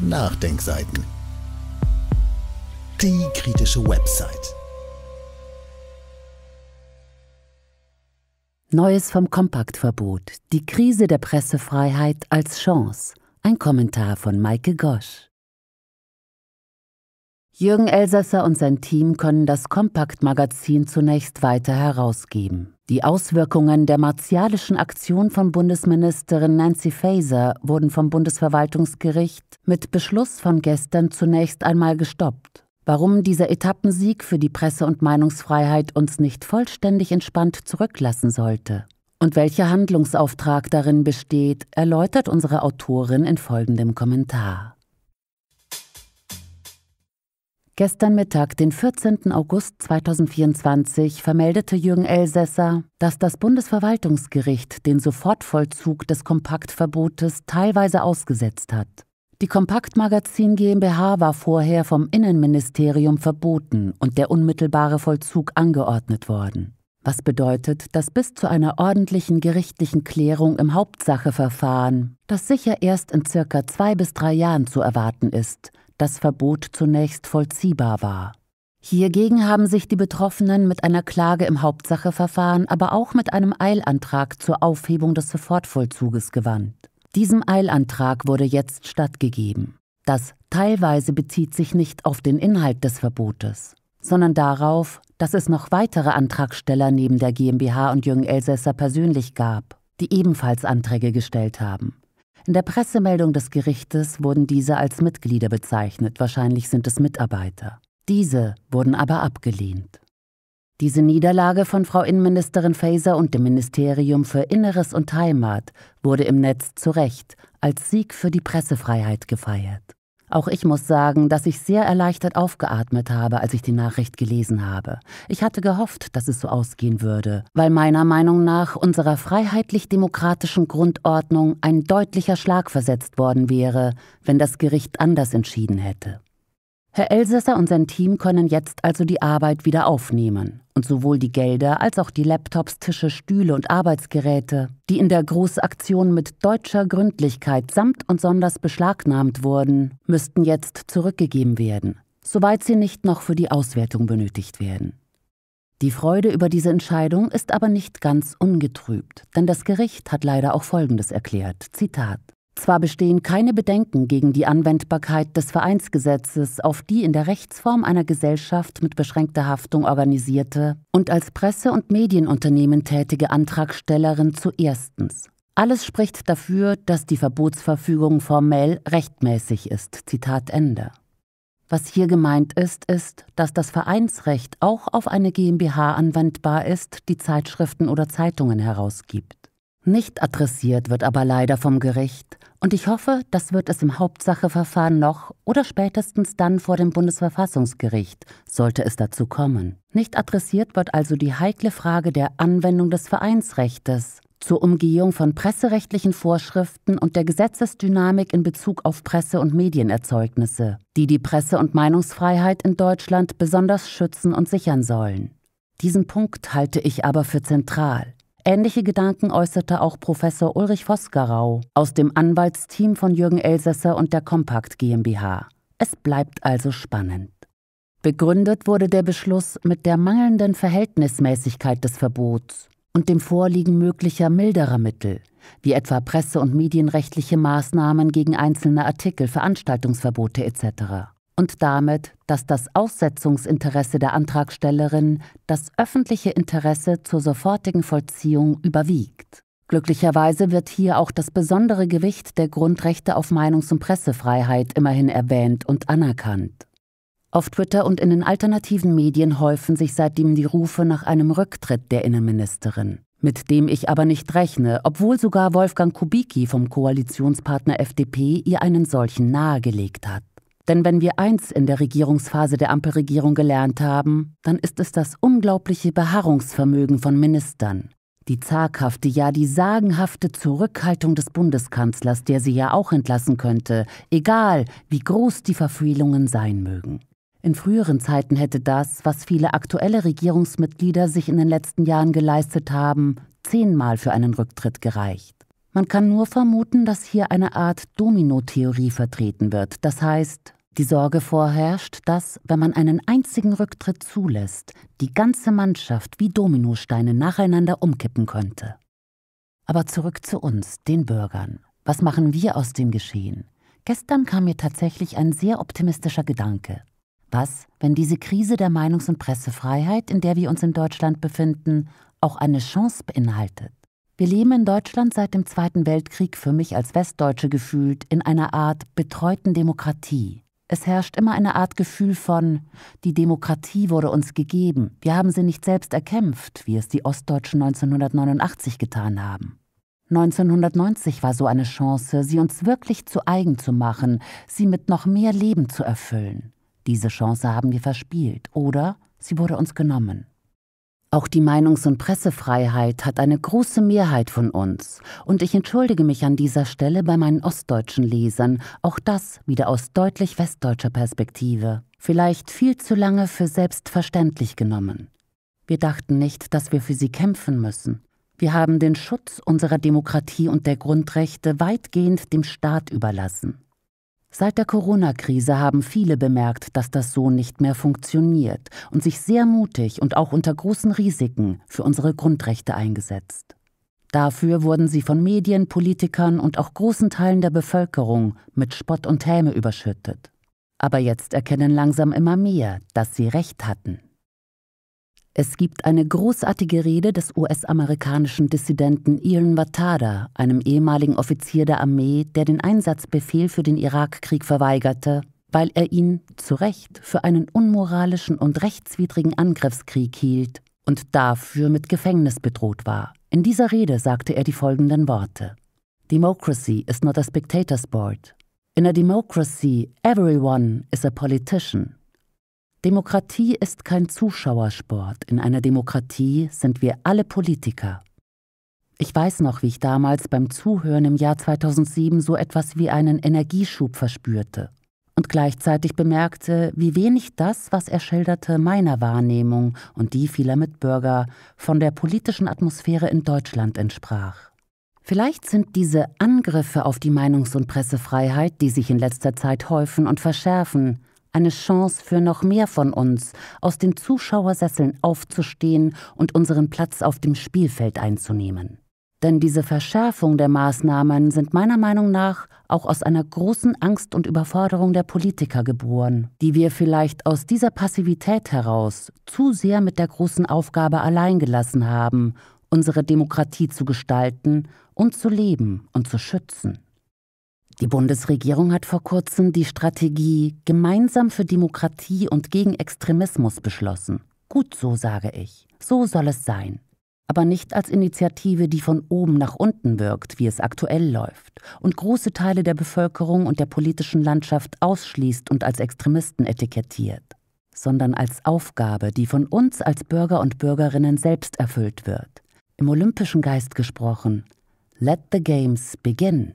Nachdenkseiten. Die kritische Website. Neues vom Kompaktverbot. Die Krise der Pressefreiheit als Chance. Ein Kommentar von Maike Gosch. Jürgen Elsasser und sein Team können das Kompaktmagazin zunächst weiter herausgeben. Die Auswirkungen der martialischen Aktion von Bundesministerin Nancy Faeser wurden vom Bundesverwaltungsgericht mit Beschluss von gestern zunächst einmal gestoppt. Warum dieser Etappensieg für die Presse- und Meinungsfreiheit uns nicht vollständig entspannt zurücklassen sollte und welcher Handlungsauftrag darin besteht, erläutert unsere Autorin in folgendem Kommentar. Gestern Mittag, den 14. August 2024, vermeldete Jürgen Elsässer, dass das Bundesverwaltungsgericht den Sofortvollzug des Kompaktverbotes teilweise ausgesetzt hat. Die Kompaktmagazin GmbH war vorher vom Innenministerium verboten und der unmittelbare Vollzug angeordnet worden. Was bedeutet, dass bis zu einer ordentlichen gerichtlichen Klärung im Hauptsacheverfahren, das sicher erst in circa zwei bis drei Jahren zu erwarten ist, das Verbot zunächst vollziehbar war. Hiergegen haben sich die Betroffenen mit einer Klage im Hauptsacheverfahren, aber auch mit einem Eilantrag zur Aufhebung des Sofortvollzuges gewandt. Diesem Eilantrag wurde jetzt stattgegeben. Das teilweise bezieht sich nicht auf den Inhalt des Verbotes, sondern darauf, dass es noch weitere Antragsteller neben der GmbH und Jürgen Elsässer persönlich gab, die ebenfalls Anträge gestellt haben. In der Pressemeldung des Gerichtes wurden diese als Mitglieder bezeichnet, wahrscheinlich sind es Mitarbeiter. Diese wurden aber abgelehnt. Diese Niederlage von Frau Innenministerin Faeser und dem Ministerium für Inneres und Heimat wurde im Netz zu Recht als Sieg für die Pressefreiheit gefeiert. Auch ich muss sagen, dass ich sehr erleichtert aufgeatmet habe, als ich die Nachricht gelesen habe. Ich hatte gehofft, dass es so ausgehen würde, weil meiner Meinung nach unserer freiheitlich-demokratischen Grundordnung ein deutlicher Schlag versetzt worden wäre, wenn das Gericht anders entschieden hätte. Herr Elsässer und sein Team können jetzt also die Arbeit wieder aufnehmen und sowohl die Gelder als auch die Laptops, Tische, Stühle und Arbeitsgeräte, die in der Großaktion mit deutscher Gründlichkeit samt und sonders beschlagnahmt wurden, müssten jetzt zurückgegeben werden, soweit sie nicht noch für die Auswertung benötigt werden. Die Freude über diese Entscheidung ist aber nicht ganz ungetrübt, denn das Gericht hat leider auch Folgendes erklärt. Zitat zwar bestehen keine Bedenken gegen die Anwendbarkeit des Vereinsgesetzes auf die in der Rechtsform einer Gesellschaft mit beschränkter Haftung organisierte und als Presse- und Medienunternehmen tätige Antragstellerin zuerstens. Alles spricht dafür, dass die Verbotsverfügung formell rechtmäßig ist. Zitat Ende. Was hier gemeint ist, ist, dass das Vereinsrecht auch auf eine GmbH anwendbar ist, die Zeitschriften oder Zeitungen herausgibt. Nicht adressiert wird aber leider vom Gericht, und ich hoffe, das wird es im Hauptsacheverfahren noch oder spätestens dann vor dem Bundesverfassungsgericht, sollte es dazu kommen. Nicht adressiert wird also die heikle Frage der Anwendung des Vereinsrechtes zur Umgehung von presserechtlichen Vorschriften und der Gesetzesdynamik in Bezug auf Presse- und Medienerzeugnisse, die die Presse- und Meinungsfreiheit in Deutschland besonders schützen und sichern sollen. Diesen Punkt halte ich aber für zentral. Ähnliche Gedanken äußerte auch Professor Ulrich Vosgerau aus dem Anwaltsteam von Jürgen Elsässer und der Kompakt GmbH. Es bleibt also spannend. Begründet wurde der Beschluss mit der mangelnden Verhältnismäßigkeit des Verbots und dem Vorliegen möglicher milderer Mittel, wie etwa presse- und medienrechtliche Maßnahmen gegen einzelne Artikel, Veranstaltungsverbote etc und damit, dass das Aussetzungsinteresse der Antragstellerin das öffentliche Interesse zur sofortigen Vollziehung überwiegt. Glücklicherweise wird hier auch das besondere Gewicht der Grundrechte auf Meinungs- und Pressefreiheit immerhin erwähnt und anerkannt. Auf Twitter und in den alternativen Medien häufen sich seitdem die Rufe nach einem Rücktritt der Innenministerin, mit dem ich aber nicht rechne, obwohl sogar Wolfgang Kubicki vom Koalitionspartner FDP ihr einen solchen nahegelegt hat. Denn wenn wir eins in der Regierungsphase der Ampelregierung gelernt haben, dann ist es das unglaubliche Beharrungsvermögen von Ministern, die zaghafte, ja die sagenhafte Zurückhaltung des Bundeskanzlers, der sie ja auch entlassen könnte, egal wie groß die Verfehlungen sein mögen. In früheren Zeiten hätte das, was viele aktuelle Regierungsmitglieder sich in den letzten Jahren geleistet haben, zehnmal für einen Rücktritt gereicht. Man kann nur vermuten, dass hier eine Art Domino-Theorie vertreten wird. Das heißt, die Sorge vorherrscht, dass, wenn man einen einzigen Rücktritt zulässt, die ganze Mannschaft wie Dominosteine nacheinander umkippen könnte. Aber zurück zu uns, den Bürgern. Was machen wir aus dem Geschehen? Gestern kam mir tatsächlich ein sehr optimistischer Gedanke. Was, wenn diese Krise der Meinungs- und Pressefreiheit, in der wir uns in Deutschland befinden, auch eine Chance beinhaltet? Wir leben in Deutschland seit dem Zweiten Weltkrieg für mich als Westdeutsche gefühlt in einer Art betreuten Demokratie. Es herrscht immer eine Art Gefühl von, die Demokratie wurde uns gegeben, wir haben sie nicht selbst erkämpft, wie es die Ostdeutschen 1989 getan haben. 1990 war so eine Chance, sie uns wirklich zu eigen zu machen, sie mit noch mehr Leben zu erfüllen. Diese Chance haben wir verspielt, oder sie wurde uns genommen. Auch die Meinungs- und Pressefreiheit hat eine große Mehrheit von uns. Und ich entschuldige mich an dieser Stelle bei meinen ostdeutschen Lesern, auch das wieder aus deutlich westdeutscher Perspektive. Vielleicht viel zu lange für selbstverständlich genommen. Wir dachten nicht, dass wir für sie kämpfen müssen. Wir haben den Schutz unserer Demokratie und der Grundrechte weitgehend dem Staat überlassen. Seit der Corona-Krise haben viele bemerkt, dass das so nicht mehr funktioniert und sich sehr mutig und auch unter großen Risiken für unsere Grundrechte eingesetzt. Dafür wurden sie von Medien, Politikern und auch großen Teilen der Bevölkerung mit Spott und Häme überschüttet. Aber jetzt erkennen langsam immer mehr, dass sie recht hatten. Es gibt eine großartige Rede des US-amerikanischen Dissidenten Ian Watada, einem ehemaligen Offizier der Armee, der den Einsatzbefehl für den Irakkrieg verweigerte, weil er ihn zu Recht für einen unmoralischen und rechtswidrigen Angriffskrieg hielt und dafür mit Gefängnis bedroht war. In dieser Rede sagte er die folgenden Worte: Democracy is not a spectator sport. In a democracy, everyone is a politician. Demokratie ist kein Zuschauersport. In einer Demokratie sind wir alle Politiker. Ich weiß noch, wie ich damals beim Zuhören im Jahr 2007 so etwas wie einen Energieschub verspürte und gleichzeitig bemerkte, wie wenig das, was er schilderte, meiner Wahrnehmung und die vieler Mitbürger von der politischen Atmosphäre in Deutschland entsprach. Vielleicht sind diese Angriffe auf die Meinungs- und Pressefreiheit, die sich in letzter Zeit häufen und verschärfen, eine Chance für noch mehr von uns, aus den Zuschauersesseln aufzustehen und unseren Platz auf dem Spielfeld einzunehmen. Denn diese Verschärfung der Maßnahmen sind meiner Meinung nach auch aus einer großen Angst und Überforderung der Politiker geboren, die wir vielleicht aus dieser Passivität heraus zu sehr mit der großen Aufgabe allein gelassen haben, unsere Demokratie zu gestalten und zu leben und zu schützen. Die Bundesregierung hat vor kurzem die Strategie Gemeinsam für Demokratie und gegen Extremismus beschlossen. Gut so, sage ich. So soll es sein. Aber nicht als Initiative, die von oben nach unten wirkt, wie es aktuell läuft, und große Teile der Bevölkerung und der politischen Landschaft ausschließt und als Extremisten etikettiert, sondern als Aufgabe, die von uns als Bürger und Bürgerinnen selbst erfüllt wird. Im olympischen Geist gesprochen, Let the Games begin.